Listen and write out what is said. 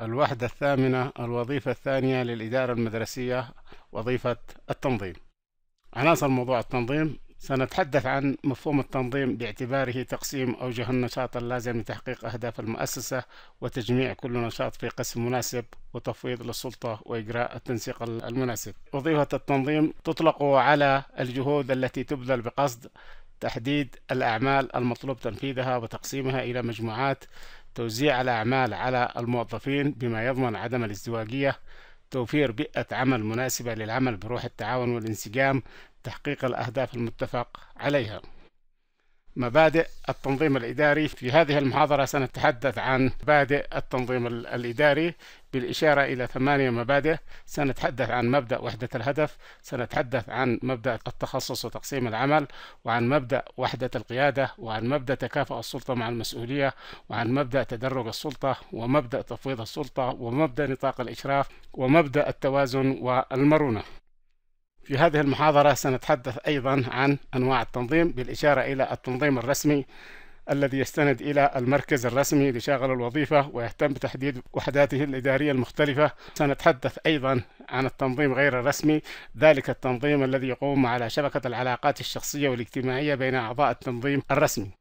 الوحدة الثامنة الوظيفة الثانية للإدارة المدرسية وظيفة التنظيم عناصر موضوع التنظيم سنتحدث عن مفهوم التنظيم باعتباره تقسيم أوجه النشاط اللازم لتحقيق أهداف المؤسسة وتجميع كل نشاط في قسم مناسب وتفويض للسلطة وإجراء التنسيق المناسب وظيفة التنظيم تطلق على الجهود التي تبذل بقصد تحديد الأعمال المطلوب تنفيذها وتقسيمها إلى مجموعات توزيع الأعمال على الموظفين بما يضمن عدم الازدواجية توفير بيئة عمل مناسبة للعمل بروح التعاون والانسجام تحقيق الأهداف المتفق عليها مبادئ التنظيم الإداري في هذه المحاضرة سنتحدث عن مبادئ التنظيم الإداري بالإشارة إلى ثمانية مبادئ سنتحدث عن مبدأ وحدة الهدف سنتحدث عن مبدأ التخصص وتقسيم العمل وعن مبدأ وحدة القيادة وعن مبدأ تكافؤ السلطة مع المسؤولية وعن مبدأ تدرج السلطة ومبدأ تفويض السلطة ومبدأ نطاق الإشراف ومبدأ التوازن والمرونة في هذه المحاضرة سنتحدث أيضا عن أنواع التنظيم بالإشارة إلى التنظيم الرسمي الذي يستند إلى المركز الرسمي لشغل الوظيفة ويهتم بتحديد وحداته الإدارية المختلفة سنتحدث أيضا عن التنظيم غير الرسمي ذلك التنظيم الذي يقوم على شبكة العلاقات الشخصية والاجتماعية بين أعضاء التنظيم الرسمي